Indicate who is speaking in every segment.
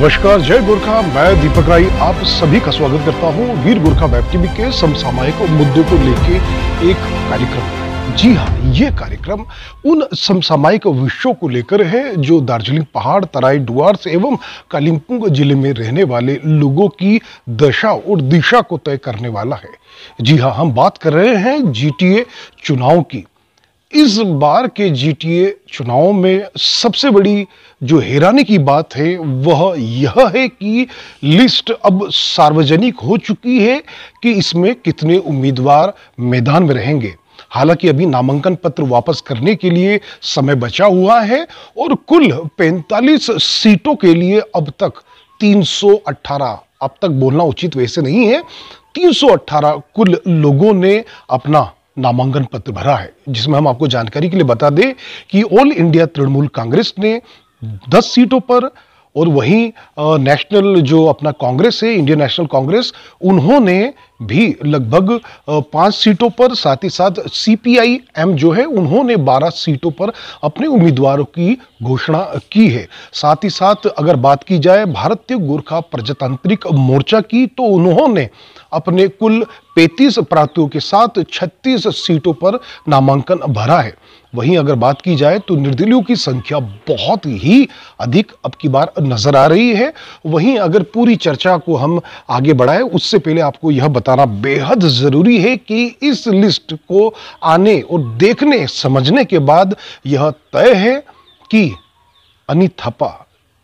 Speaker 1: नमस्कार जय गोरखा मैं दीपक राय आप सभी का स्वागत करता हूँ वीर गोरखा वेब टीवी के समसामयिक मुद्दों को लेके एक कार्यक्रम जी हाँ ये कार्यक्रम उन समसामयिक विषयों को लेकर है जो दार्जिलिंग पहाड़ तराई डुआर्स एवं कालिम्पोंग जिले में रहने वाले लोगों की दशा और दिशा को तय करने वाला है जी हाँ हम बात कर रहे हैं जीटीए चुनाव की इस बार के जीटीए चुनाव में सबसे बड़ी जो हैरानी की बात है वह यह है कि लिस्ट अब सार्वजनिक हो चुकी है कि इसमें कितने उम्मीदवार मैदान में रहेंगे हालांकि अभी नामांकन पत्र वापस करने के लिए समय बचा हुआ है और कुल 45 सीटों के लिए अब तक 318 अब तक बोलना उचित वैसे नहीं है 318 कुल लोगों ने अपना नामांकन पत्र भरा है जिसमें हम आपको जानकारी के लिए बता दें कि ऑल इंडिया तृणमूल कांग्रेस ने 10 सीटों पर और वहीं नेशनल जो अपना कांग्रेस है इंडियन नेशनल कांग्रेस उन्होंने भी लगभग पांच सीटों पर साथ ही साथ सीपीआईएम जो है उन्होंने 12 सीटों पर अपने उम्मीदवारों की घोषणा की है साथ ही साथ अगर बात की जाए भारतीय गोरखा प्रजातांत्रिक मोर्चा की तो उन्होंने अपने कुल 35 प्रार्थियों के साथ 36 सीटों पर नामांकन भरा है वहीं अगर बात की जाए तो निर्दलीयों की संख्या बहुत ही अधिक अब की बार नजर आ रही है वहीं अगर पूरी चर्चा को हम आगे बढ़ाए उससे पहले आपको यह बता बताना बेहद ज़रूरी है कि इस लिस्ट को आने और देखने समझने के बाद यह तय है कि अनिथपा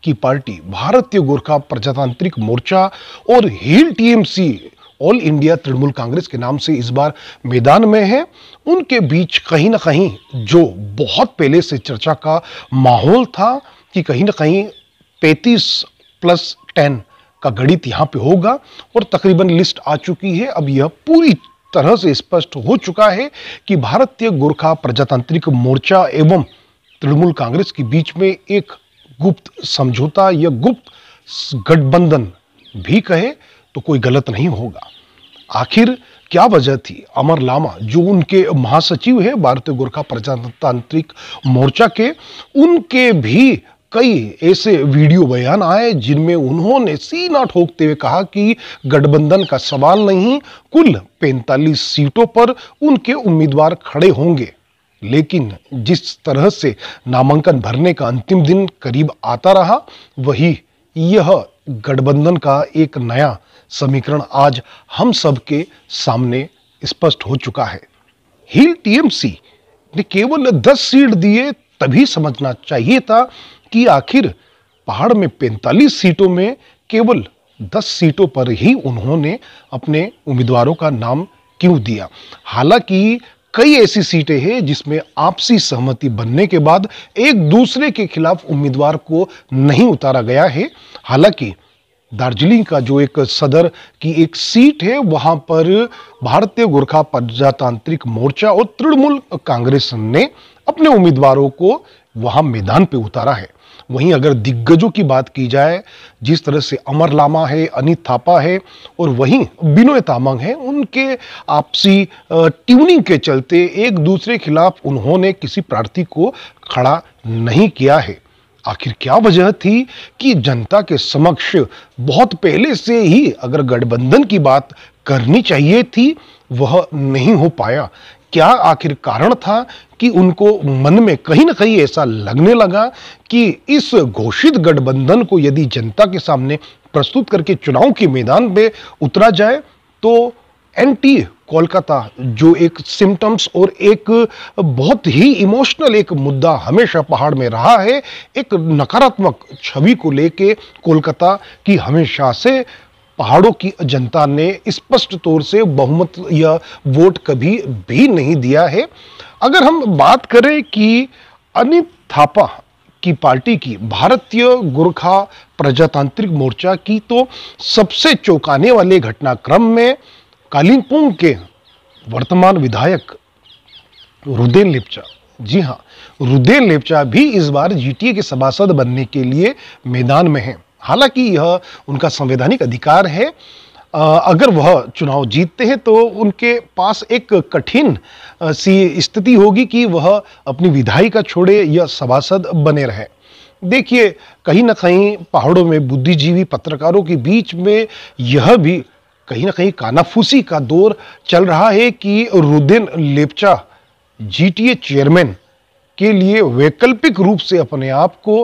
Speaker 1: की पार्टी भारतीय गोरखा प्रजातांत्रिक मोर्चा और hill TMC all India Trinamool Congress के नाम से इस बार मैदान में है उनके बीच कहीं ना कहीं जो बहुत पहले से चर्चा का माहौल था कि कहीं ना कहीं 35 प्लस 10 का गणित यहाँ पे होगा और तकरीबन लिस्ट आ चुकी है अब यह पूरी तरह से स्पष्ट हो चुका है कि भारतीय गोरखा प्रजातांत्रिक मोर्चा एवं तृणमूल कांग्रेस के बीच में एक गुप्त समझौता या गुप्त गठबंधन भी कहे तो कोई गलत नहीं होगा आखिर क्या वजह थी अमर लामा जो उनके महासचिव है भारतीय गोरखा प्रजातांत्रिक मोर्चा के उनके भी कई ऐसे वीडियो बयान आए जिनमें उन्होंने सीना ठोकते हुए कहा कि गठबंधन का सवाल नहीं कुल 45 सीटों पर उनके उम्मीदवार खड़े होंगे लेकिन जिस तरह से नामांकन भरने का अंतिम दिन करीब आता रहा वही यह गठबंधन का एक नया समीकरण आज हम सबके सामने स्पष्ट हो चुका है हिल टीएमसी ने केवल 10 सीट दिए तभी समझना चाहिए था कि आखिर पहाड़ में 45 सीटों में केवल 10 सीटों पर ही उन्होंने अपने उम्मीदवारों का नाम क्यों दिया हालांकि कई ऐसी सीटें हैं जिसमें आपसी सहमति बनने के बाद एक दूसरे के खिलाफ उम्मीदवार को नहीं उतारा गया है हालांकि दार्जिलिंग का जो एक सदर की एक सीट है वहां पर भारतीय गोरखा प्रजातांत्रिक मोर्चा और तृणमूल कांग्रेस ने अपने उम्मीदवारों को वहां मैदान पे उतारा है वहीं अगर दिग्गजों की बात की जाए जिस तरह से अमर लामा है अनित थापा है और वहीं बिनोय तामंग है उनके आपसी ट्यूनिंग के चलते एक दूसरे खिलाफ उन्होंने किसी प्रार्थी को खड़ा नहीं किया है आखिर क्या वजह थी कि जनता के समक्ष बहुत पहले से ही अगर गठबंधन की बात करनी चाहिए थी वह नहीं हो पाया क्या आखिर कारण था कि उनको मन में कहीं ना कहीं ऐसा लगने लगा कि इस घोषित गठबंधन को यदि जनता के सामने प्रस्तुत करके चुनाव के मैदान में उतरा जाए तो एंटी कोलकाता जो एक सिम्टम्स और एक बहुत ही इमोशनल एक मुद्दा हमेशा पहाड़ में रहा है एक नकारात्मक छवि को लेके कोलकाता की हमेशा से पहाड़ों की जनता ने स्पष्ट तौर से बहुमत या वोट कभी भी नहीं दिया है अगर हम बात करें कि अनित थापा की पार्टी की भारतीय गोरखा प्रजातांत्रिक मोर्चा की तो सबसे चौंकाने वाले घटनाक्रम में कालिम्पोंग के वर्तमान विधायक रुदेन लेपचा जी हाँ रुदेन लेपचा भी इस बार जीटीए के सभासद बनने के लिए मैदान में हैं हालांकि यह उनका संवैधानिक अधिकार है अगर वह चुनाव जीतते हैं तो उनके पास एक कठिन सी स्थिति होगी कि वह अपनी विधायिका छोड़े या सभासद बने रहे देखिए कहीं ना कहीं पहाड़ों में बुद्धिजीवी पत्रकारों के बीच में यह भी कहीं ना कहीं कानाफूसी का दौर चल रहा है कि रुदिन लेपचा जीटीए चेयरमैन के लिए वैकल्पिक रूप से अपने आप को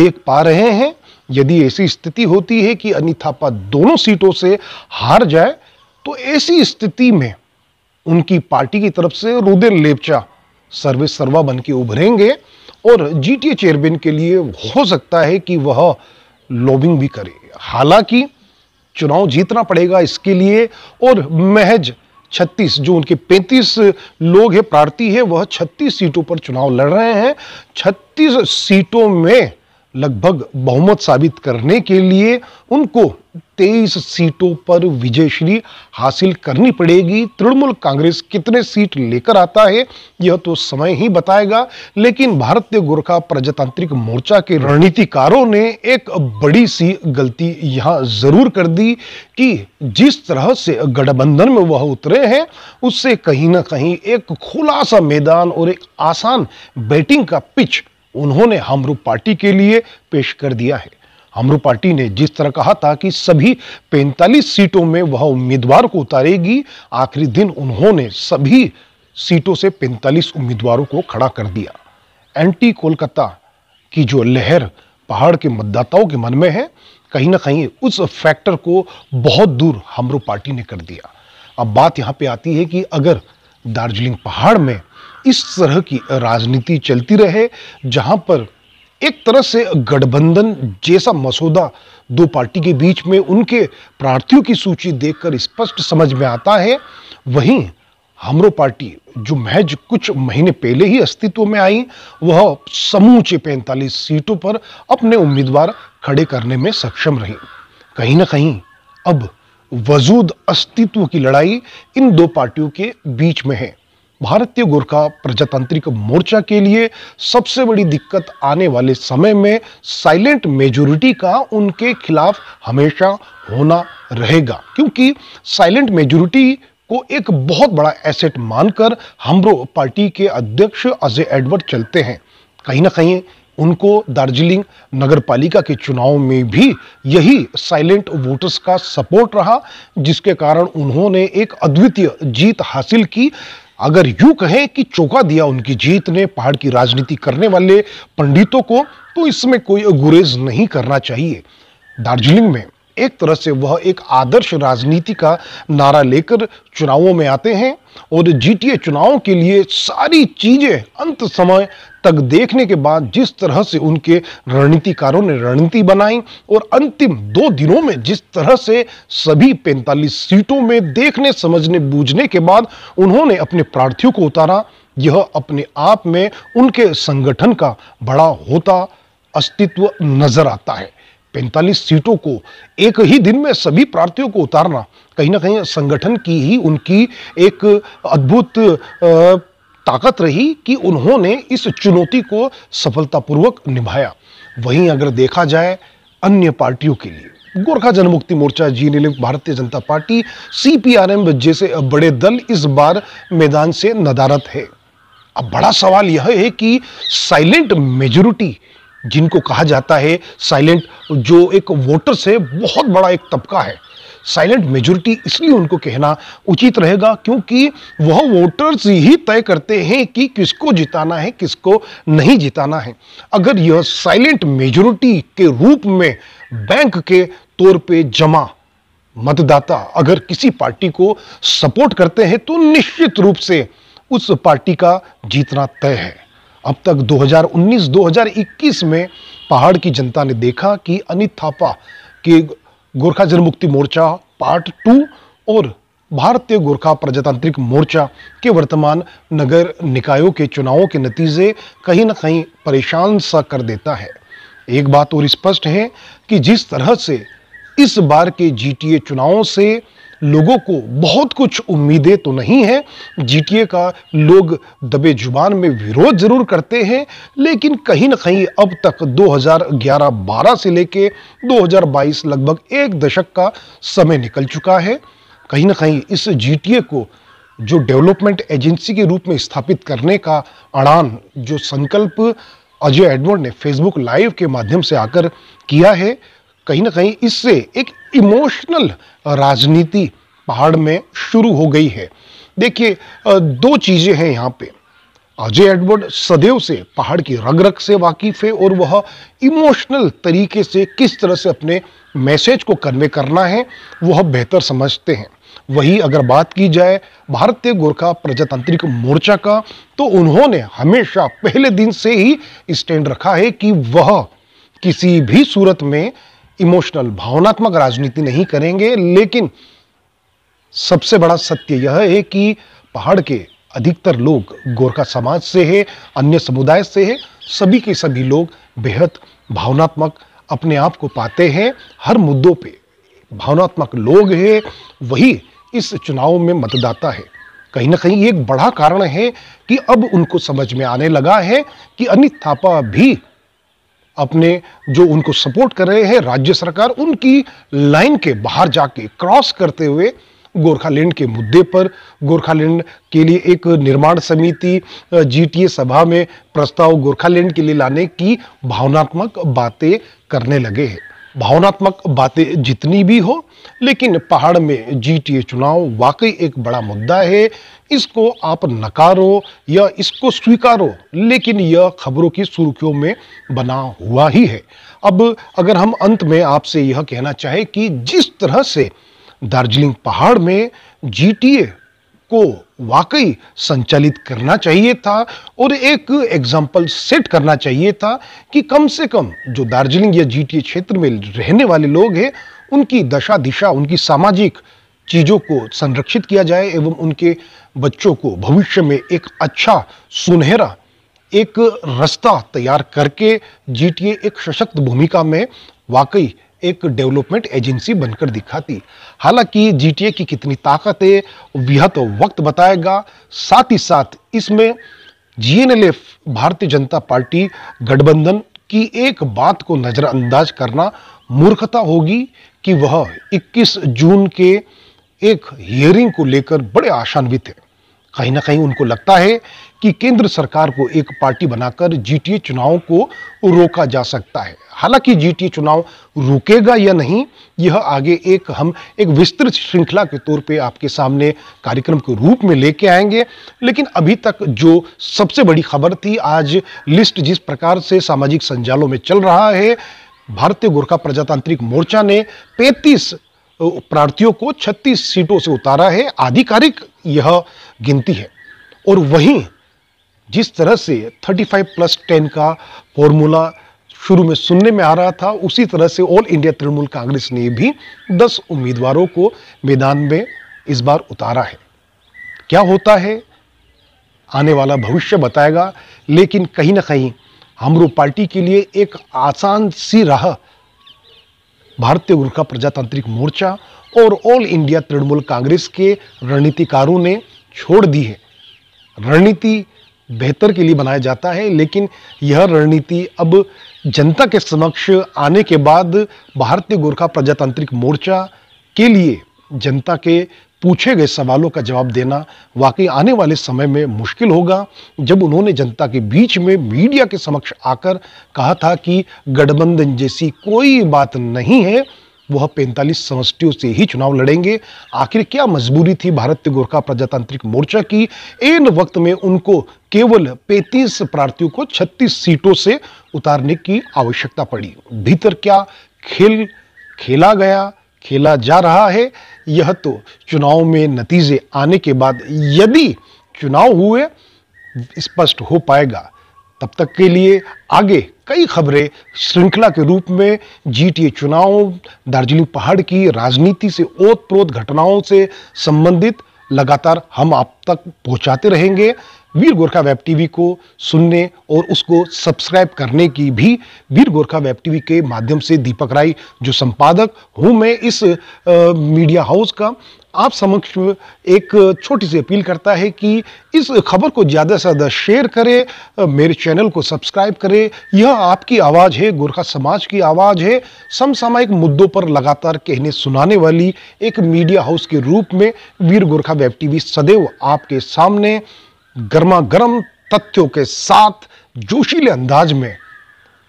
Speaker 1: देख पा रहे हैं यदि ऐसी स्थिति होती है कि अनिथापा दोनों सीटों से हार जाए तो ऐसी स्थिति में उनकी पार्टी की तरफ से रुदिन लेपचा सर्वे सर्वा बन के उभरेंगे और जीटीए चेयरमैन के लिए हो सकता है कि वह लॉबिंग भी करे हालांकि चुनाव जीतना पड़ेगा इसके लिए और महज 36 जो उनके 35 लोग हैं प्रार्थी है वह 36 सीटों पर चुनाव लड़ रहे हैं 36 सीटों में लगभग बहुमत साबित करने के लिए उनको 23 सीटों पर विजयश्री हासिल करनी पड़ेगी तृणमूल कांग्रेस कितने सीट लेकर आता है यह तो समय ही बताएगा लेकिन भारतीय गोरखा प्रजातांत्रिक मोर्चा के रणनीतिकारों ने एक बड़ी सी गलती यहां जरूर कर दी कि जिस तरह से गठबंधन में वह उतरे हैं उससे कहीं ना कहीं एक खुलासा मैदान और एक आसान बैटिंग का पिच उन्होंने हमरू पार्टी के लिए पेश कर दिया है हमरू पार्टी ने जिस तरह कहा था कि सभी 45 सीटों में वह उम्मीदवार को उतारेगी आखिरी दिन उन्होंने सभी सीटों से 45 उम्मीदवारों को खड़ा कर दिया एंटी कोलकाता की जो लहर पहाड़ के मतदाताओं के मन में है कहीं ना कहीं उस फैक्टर को बहुत दूर हमरू पार्टी ने कर दिया अब बात यहाँ पे आती है कि अगर दार्जिलिंग पहाड़ में इस तरह की राजनीति चलती रहे जहां पर एक तरह से गठबंधन जैसा मसौदा दो पार्टी के बीच में उनके प्रार्थियों की सूची देखकर स्पष्ट समझ में आता है वहीं हमरो पार्टी जो महज कुछ महीने पहले ही अस्तित्व में आई वह समूचे 45 सीटों पर अपने उम्मीदवार खड़े करने में सक्षम रही कहीं ना कहीं अब वजूद अस्तित्व की लड़ाई इन दो पार्टियों के बीच में है भारतीय गोरखा प्रजातांत्रिक मोर्चा के लिए सबसे बड़ी दिक्कत आने वाले समय में साइलेंट मेजोरिटी का उनके खिलाफ हमेशा होना रहेगा क्योंकि साइलेंट मेजोरिटी को एक बहुत बड़ा एसेट मानकर हमरो पार्टी के अध्यक्ष अजय एडवर्ड चलते हैं कहीं ना कहीं उनको दार्जिलिंग नगर पालिका के चुनाव में भी यही साइलेंट वोटर्स का सपोर्ट रहा जिसके कारण उन्होंने एक अद्वितीय जीत हासिल की अगर यू कहें कि चौका दिया उनकी जीत ने पहाड़ की राजनीति करने वाले पंडितों को तो इसमें कोई गुरेज नहीं करना चाहिए दार्जिलिंग में एक तरह से वह एक आदर्श राजनीति का नारा लेकर चुनावों में आते हैं और जीटीए चुनावों के लिए सारी चीजें अंत समय तक देखने के बाद जिस तरह से उनके रणनीतिकारों ने रणनीति बनाई और अंतिम दो दिनों में जिस तरह से सभी 45 सीटों में देखने समझने बूझने के बाद उन्होंने अपने प्रार्थियों को उतारा यह अपने आप में उनके संगठन का बड़ा होता अस्तित्व नजर आता है 45 सीटों को एक ही दिन में सभी प्रार्थियों को उतारना कहीं ना कहीं संगठन की ही उनकी एक अद्भुत ताकत रही कि उन्होंने इस चुनौती को सफलतापूर्वक निभाया वहीं अगर देखा जाए अन्य पार्टियों के लिए गोरखा जनमुक्ति मोर्चा जी ने भारतीय जनता पार्टी सीपीआरएम जैसे बड़े दल इस बार मैदान से नदारत है अब बड़ा सवाल यह है कि साइलेंट मेजोरिटी जिनको कहा जाता है साइलेंट जो एक वोटर्स है बहुत बड़ा एक तबका है साइलेंट मेजोरिटी इसलिए उनको कहना उचित रहेगा क्योंकि वह वोटर्स ही तय करते हैं कि किसको जिताना है किसको नहीं जिताना है अगर यह साइलेंट मेजोरिटी के रूप में बैंक के तौर पे जमा मतदाता अगर किसी पार्टी को सपोर्ट करते हैं तो निश्चित रूप से उस पार्टी का जीतना तय है अब तक 2019-2021 में पहाड़ की जनता ने देखा कि अनित थापा के गोरखा जनमुक्ति मोर्चा पार्ट टू और भारतीय गोरखा प्रजातांत्रिक मोर्चा के वर्तमान नगर निकायों के चुनावों के नतीजे कहीं ना कहीं परेशान सा कर देता है एक बात और स्पष्ट है कि जिस तरह से इस बार के जीटीए चुनावों से लोगों को बहुत कुछ उम्मीदें तो नहीं हैं जीटीए का लोग दबे जुबान में विरोध ज़रूर करते हैं लेकिन कहीं ना कहीं अब तक 2011-12 से लेके 2022 लगभग एक दशक का समय निकल चुका है कहीं ना कहीं इस जीटीए को जो डेवलपमेंट एजेंसी के रूप में स्थापित करने का अड़ान जो संकल्प अजय एडवर्ड ने फेसबुक लाइव के माध्यम से आकर किया है कहीं ना कहीं इससे एक इमोशनल राजनीति पहाड़ में शुरू हो गई है देखिए दो चीज़ें हैं यहाँ पे अजय एडवर्ड सदैव से पहाड़ की रग रग से वाकिफ है और वह इमोशनल तरीके से किस तरह से अपने मैसेज को कन्वे करना है वह बेहतर समझते हैं वही अगर बात की जाए भारतीय गोरखा प्रजातांत्रिक मोर्चा का तो उन्होंने हमेशा पहले दिन से ही स्टैंड रखा है कि वह किसी भी सूरत में इमोशनल भावनात्मक राजनीति नहीं करेंगे लेकिन सबसे बड़ा सत्य यह है कि पहाड़ के अधिकतर लोग गोरखा समाज से है अन्य समुदाय से है सभी के सभी लोग बेहद भावनात्मक अपने आप को पाते हैं हर मुद्दों पे भावनात्मक लोग हैं वही इस चुनाव में मतदाता है कहीं ना कहीं एक बड़ा कारण है कि अब उनको समझ में आने लगा है कि अनित थापा भी अपने जो उनको सपोर्ट कर रहे हैं राज्य सरकार उनकी लाइन के बाहर जाके क्रॉस करते हुए गोरखालैंड के मुद्दे पर गोरखालैंड के लिए एक निर्माण समिति जीटीए सभा में प्रस्ताव गोरखालैंड के लिए लाने की भावनात्मक बातें करने लगे हैं भावनात्मक बातें जितनी भी हो लेकिन पहाड़ में जीटीए चुनाव वाकई एक बड़ा मुद्दा है इसको आप नकारो या इसको स्वीकारो लेकिन यह खबरों की सुर्खियों में बना हुआ ही है अब अगर हम अंत में आपसे यह कहना चाहें कि जिस तरह से दार्जिलिंग पहाड़ में जीटीए को वाकई संचालित करना चाहिए था और एक एग्जाम्पल सेट करना चाहिए था कि कम से कम जो दार्जिलिंग या जीटीए क्षेत्र में रहने वाले लोग हैं उनकी दशा दिशा उनकी सामाजिक चीज़ों को संरक्षित किया जाए एवं उनके बच्चों को भविष्य में एक अच्छा सुनहरा एक रास्ता तैयार करके जीटीए एक सशक्त भूमिका में वाकई एक डेवलपमेंट एजेंसी बनकर दिखाती हालांकि जीटीए की कितनी ताकत है यह तो वक्त बताएगा साथ ही साथ इसमें जीएनएलएफ भारतीय जनता पार्टी गठबंधन की एक बात को नज़रअंदाज करना मूर्खता होगी कि वह 21 जून के एक हियरिंग को लेकर बड़े आशान्वित है कहीं ना कहीं उनको लगता है कि केंद्र सरकार को एक पार्टी बनाकर जीटीए चुनाव को रोका जा सकता है हालांकि जीटीए चुनाव रुकेगा या नहीं यह आगे एक हम एक विस्तृत श्रृंखला के तौर पे आपके सामने कार्यक्रम के रूप में लेके आएंगे लेकिन अभी तक जो सबसे बड़ी खबर थी आज लिस्ट जिस प्रकार से सामाजिक संजालों में चल रहा है भारतीय गोरखा प्रजातांत्रिक मोर्चा ने पैंतीस प्रार्थियों को 36 सीटों से उतारा है आधिकारिक यह गिनती है और वहीं जिस तरह से 35 प्लस 10 का फॉर्मूला शुरू में सुनने में आ रहा था उसी तरह से ऑल इंडिया तृणमूल कांग्रेस ने भी 10 उम्मीदवारों को मैदान में इस बार उतारा है क्या होता है आने वाला भविष्य बताएगा लेकिन कहीं ना कहीं हम पार्टी के लिए एक आसान सी राह भारतीय गोरखा प्रजातांत्रिक मोर्चा और ऑल इंडिया तृणमूल कांग्रेस के रणनीतिकारों ने छोड़ दी है रणनीति बेहतर के लिए बनाया जाता है लेकिन यह रणनीति अब जनता के समक्ष आने के बाद भारतीय गोरखा प्रजातांत्रिक मोर्चा के लिए जनता के पूछे गए सवालों का जवाब देना वाकई आने वाले समय में मुश्किल होगा जब उन्होंने जनता के बीच में मीडिया के समक्ष आकर कहा था कि गठबंधन जैसी कोई बात नहीं है वह पैंतालीस समस्टियों से ही चुनाव लड़ेंगे आखिर क्या मजबूरी थी भारतीय गोरखा प्रजातांत्रिक मोर्चा की इन वक्त में उनको केवल 35 प्रार्थियों को 36 सीटों से उतारने की आवश्यकता पड़ी भीतर क्या खेल खेला गया खेला जा रहा है यह तो चुनाव में नतीजे आने के बाद यदि चुनाव हुए स्पष्ट हो पाएगा तब तक के लिए आगे कई खबरें श्रृंखला के रूप में जीटीए चुनाव दार्जिलिंग पहाड़ की राजनीति से ओत प्रोत घटनाओं से संबंधित लगातार हम आप तक पहुंचाते रहेंगे वीर गोरखा वेब टीवी को सुनने और उसको सब्सक्राइब करने की भी वीर गोरखा वेब टीवी के माध्यम से दीपक राय जो संपादक हूँ मैं इस आ, मीडिया हाउस का आप समक्ष एक छोटी सी अपील करता है कि इस खबर को ज़्यादा से ज़्यादा शेयर करें मेरे चैनल को सब्सक्राइब करें यह आपकी आवाज़ है गोरखा समाज की आवाज़ है समसामयिक मुद्दों पर लगातार कहने सुनाने वाली एक मीडिया हाउस के रूप में वीर गोरखा वेब टीवी सदैव आपके सामने गर्मा गर्म तथ्यों के साथ जोशीले अंदाज में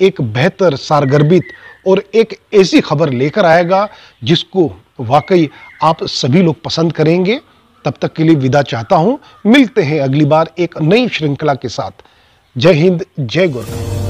Speaker 1: एक बेहतर सारगर्भित और एक ऐसी खबर लेकर आएगा जिसको वाकई आप सभी लोग पसंद करेंगे तब तक के लिए विदा चाहता हूं मिलते हैं अगली बार एक नई श्रृंखला के साथ जय हिंद जय गुरु